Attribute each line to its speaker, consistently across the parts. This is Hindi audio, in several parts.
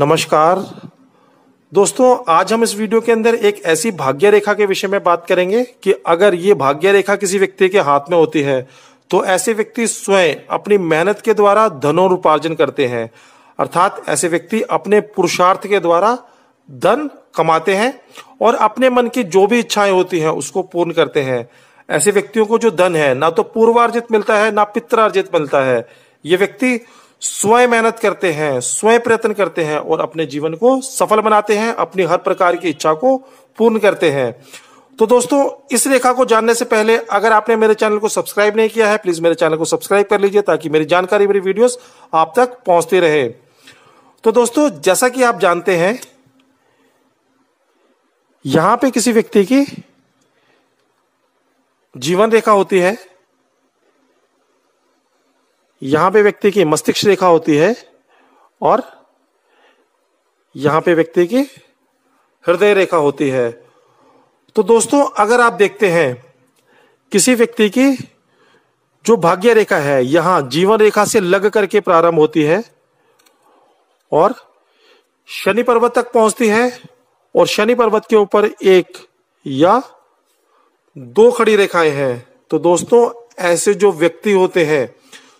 Speaker 1: नमस्कार दोस्तों आज हम इस वीडियो के अंदर एक ऐसी भाग्य रेखा के विषय में बात करेंगे कि अगर ये भाग्य रेखा किसी व्यक्ति के हाथ में होती है तो ऐसे व्यक्ति स्वयं अपनी मेहनत के द्वारा धनोपार्जन करते हैं अर्थात ऐसे व्यक्ति अपने पुरुषार्थ के द्वारा धन कमाते हैं और अपने मन की जो भी इच्छाएं होती हैं उसको पूर्ण करते हैं ऐसे व्यक्तियों को जो धन है ना तो पूर्वार्जित मिलता है ना पित्रार्जित मिलता है ये व्यक्ति स्वयं मेहनत करते हैं स्वयं प्रयत्न करते हैं और अपने जीवन को सफल बनाते हैं अपनी हर प्रकार की इच्छा को पूर्ण करते हैं तो दोस्तों इस रेखा को जानने से पहले अगर आपने मेरे चैनल को सब्सक्राइब नहीं किया है प्लीज मेरे चैनल को सब्सक्राइब कर लीजिए ताकि मेरी जानकारी मेरी वीडियोस आप तक पहुंचती रहे तो दोस्तों जैसा कि आप जानते हैं यहां पे किसी व्यक्ति की जीवन रेखा होती है यहां पे व्यक्ति की मस्तिष्क रेखा होती है और यहां पे व्यक्ति की हृदय रेखा होती है तो दोस्तों अगर आप देखते हैं किसी व्यक्ति की जो भाग्य रेखा है यहां जीवन रेखा से लग करके प्रारंभ होती है और शनि पर्वत तक पहुंचती है और शनि पर्वत के ऊपर एक या दो खड़ी रेखाएं हैं तो दोस्तों ऐसे जो व्यक्ति होते हैं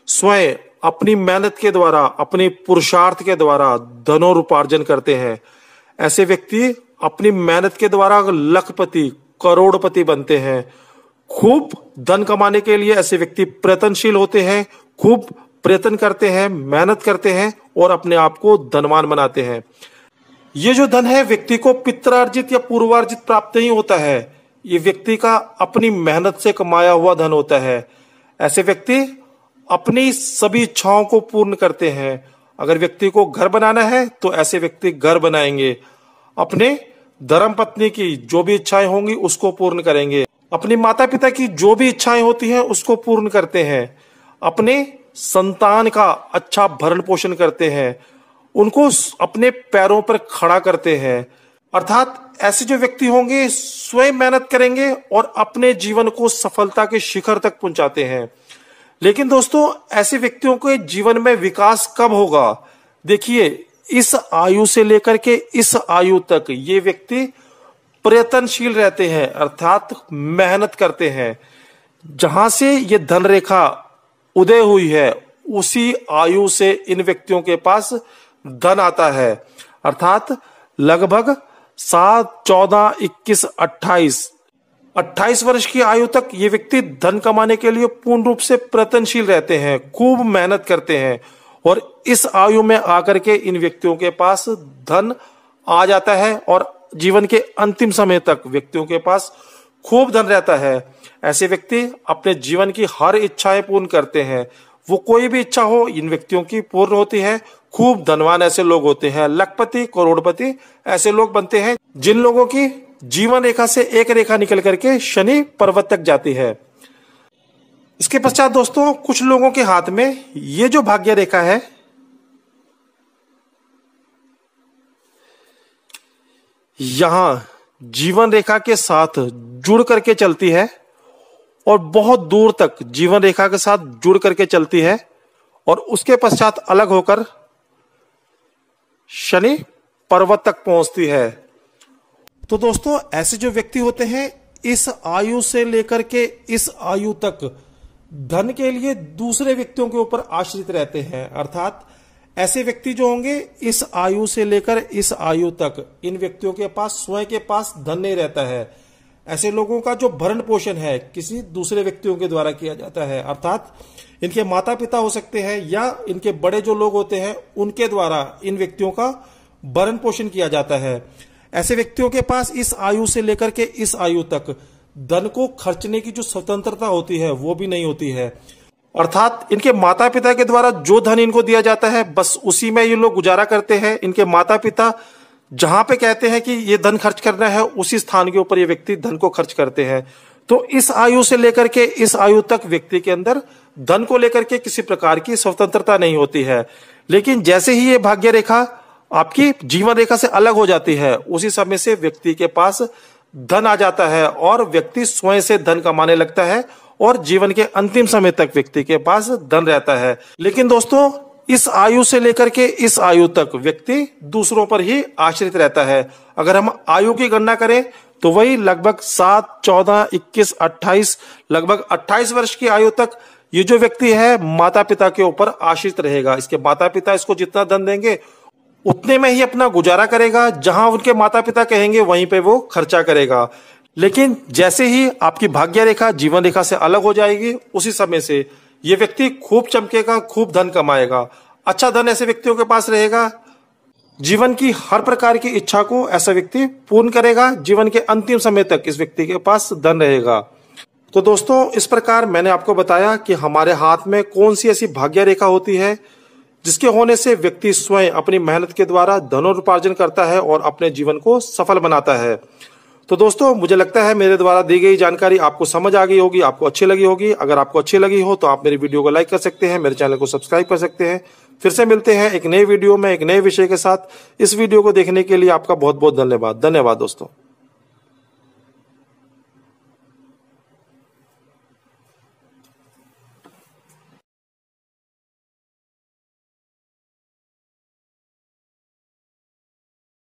Speaker 1: स्वयं अपनी मेहनत के द्वारा अपने पुरुषार्थ के द्वारा धनोरुपार्जन करते हैं ऐसे व्यक्ति अपनी मेहनत के द्वारा लखपति करोड़पति बनते हैं खूब धन कमाने के लिए ऐसे व्यक्ति प्रयत्नशील होते हैं खूब प्रयत्न करते हैं मेहनत करते हैं और अपने आप को धनवान बनाते हैं ये जो धन है व्यक्ति को पित्रार्जित या पूर्वार्जित प्राप्त नहीं होता है ये व्यक्ति का अपनी मेहनत से कमाया हुआ धन होता है ऐसे व्यक्ति अपनी सभी इच्छाओं को पूर्ण करते हैं अगर व्यक्ति को घर बनाना है तो ऐसे व्यक्ति घर बनाएंगे अपने धर्म पत्नी की जो भी इच्छाएं होंगी उसको पूर्ण करेंगे अपने माता पिता की जो भी इच्छाएं होती हैं उसको पूर्ण करते हैं अपने संतान का अच्छा भरण पोषण करते हैं उनको अपने पैरों पर खड़ा करते हैं अर्थात ऐसे जो व्यक्ति होंगे स्वयं मेहनत करेंगे और अपने जीवन को सफलता के शिखर तक पहुंचाते हैं लेकिन दोस्तों ऐसे व्यक्तियों के जीवन में विकास कब होगा देखिए इस आयु से लेकर के इस आयु तक ये व्यक्ति प्रयत्नशील रहते हैं अर्थात मेहनत करते हैं जहां से ये धन रेखा उदय हुई है उसी आयु से इन व्यक्तियों के पास धन आता है अर्थात लगभग सात चौदह इक्कीस अट्ठाईस 28 वर्ष की आयु तक ये व्यक्ति धन कमाने के लिए पूर्ण रूप से प्रयत्नशील रहते हैं खूब मेहनत करते हैं और इस आयु में आकर के इन व्यक्तियों के पास धन आ जाता है और जीवन के अंतिम समय तक व्यक्तियों के पास खूब धन रहता है ऐसे व्यक्ति अपने जीवन की हर इच्छाएं पूर्ण करते हैं वो कोई भी इच्छा हो इन व्यक्तियों की पूर्ण होती है खूब धनवान ऐसे लोग होते हैं लखपति करोड़पति ऐसे लोग बनते हैं जिन लोगों की जीवन रेखा से एक रेखा निकल करके शनि पर्वत तक जाती है इसके पश्चात दोस्तों कुछ लोगों के हाथ में ये जो भाग्य रेखा है यहां जीवन रेखा के साथ जुड़ करके चलती है और बहुत दूर तक जीवन रेखा के साथ जुड़ करके चलती है और उसके पश्चात अलग होकर शनि पर्वत तक पहुंचती है तो दोस्तों ऐसे जो व्यक्ति होते हैं इस आयु से लेकर के इस आयु तक धन के लिए दूसरे व्यक्तियों के ऊपर आश्रित रहते हैं अर्थात ऐसे व्यक्ति जो होंगे इस आयु से लेकर इस आयु तक इन व्यक्तियों के पास स्वयं के पास धन नहीं रहता है ऐसे लोगों का जो भरण पोषण है किसी दूसरे व्यक्तियों के द्वारा किया जाता है अर्थात इनके माता पिता हो सकते हैं या इनके बड़े जो लोग होते हैं उनके द्वारा इन व्यक्तियों का भरण पोषण किया जाता है ऐसे व्यक्तियों के पास इस आयु से लेकर के इस आयु तक धन को खर्चने की जो स्वतंत्रता होती है वो भी नहीं होती है अर्थात इनके माता पिता के द्वारा जो धन इनको दिया जाता है बस उसी में ये लोग गुजारा करते हैं इनके माता पिता जहां पे कहते हैं कि ये धन खर्च करना है उसी स्थान के ऊपर ये व्यक्ति धन को खर्च करते हैं तो इस आयु से लेकर के इस आयु तक व्यक्ति के अंदर धन को लेकर के किसी प्रकार की स्वतंत्रता नहीं होती है लेकिन जैसे ही ये भाग्य रेखा आपकी जीवन रेखा से अलग हो जाती है उसी समय से व्यक्ति के पास धन आ जाता है और व्यक्ति स्वयं से धन कमाने लगता है और जीवन के अंतिम समय तक व्यक्ति के पास धन रहता है लेकिन दोस्तों इस आयु से लेकर के इस आयु तक व्यक्ति दूसरों पर ही आश्रित रहता है अगर हम आयु की गणना करें तो वही लगभग सात चौदह इक्कीस अट्ठाईस लगभग अट्ठाईस वर्ष की आयु तक ये जो व्यक्ति है माता पिता के ऊपर आश्रित रहेगा इसके माता पिता इसको जितना धन देंगे उतने में ही अपना गुजारा करेगा जहां उनके माता पिता कहेंगे वहीं पे वो खर्चा करेगा लेकिन जैसे ही आपकी भाग्य रेखा जीवन रेखा से अलग हो जाएगी उसी समय से ये व्यक्ति खूब चमकेगा खूब धन कमाएगा अच्छा धन ऐसे व्यक्तियों के पास रहेगा जीवन की हर प्रकार की इच्छा को ऐसा व्यक्ति पूर्ण करेगा जीवन के अंतिम समय तक इस व्यक्ति के पास धन रहेगा तो दोस्तों इस प्रकार मैंने आपको बताया कि हमारे हाथ में कौन सी ऐसी भाग्य रेखा होती है जिसके होने से व्यक्ति स्वयं अपनी मेहनत के द्वारा धनोपार्जन करता है और अपने जीवन को सफल बनाता है तो दोस्तों मुझे लगता है मेरे द्वारा दी गई जानकारी आपको समझ आ गई होगी आपको अच्छी लगी होगी अगर आपको अच्छी लगी हो तो आप मेरी वीडियो को लाइक कर सकते हैं मेरे चैनल को सब्सक्राइब कर सकते हैं फिर से मिलते हैं एक नए वीडियो में एक नए विषय के साथ इस वीडियो को देखने के लिए आपका बहुत बहुत धन्यवाद धन्यवाद दोस्तों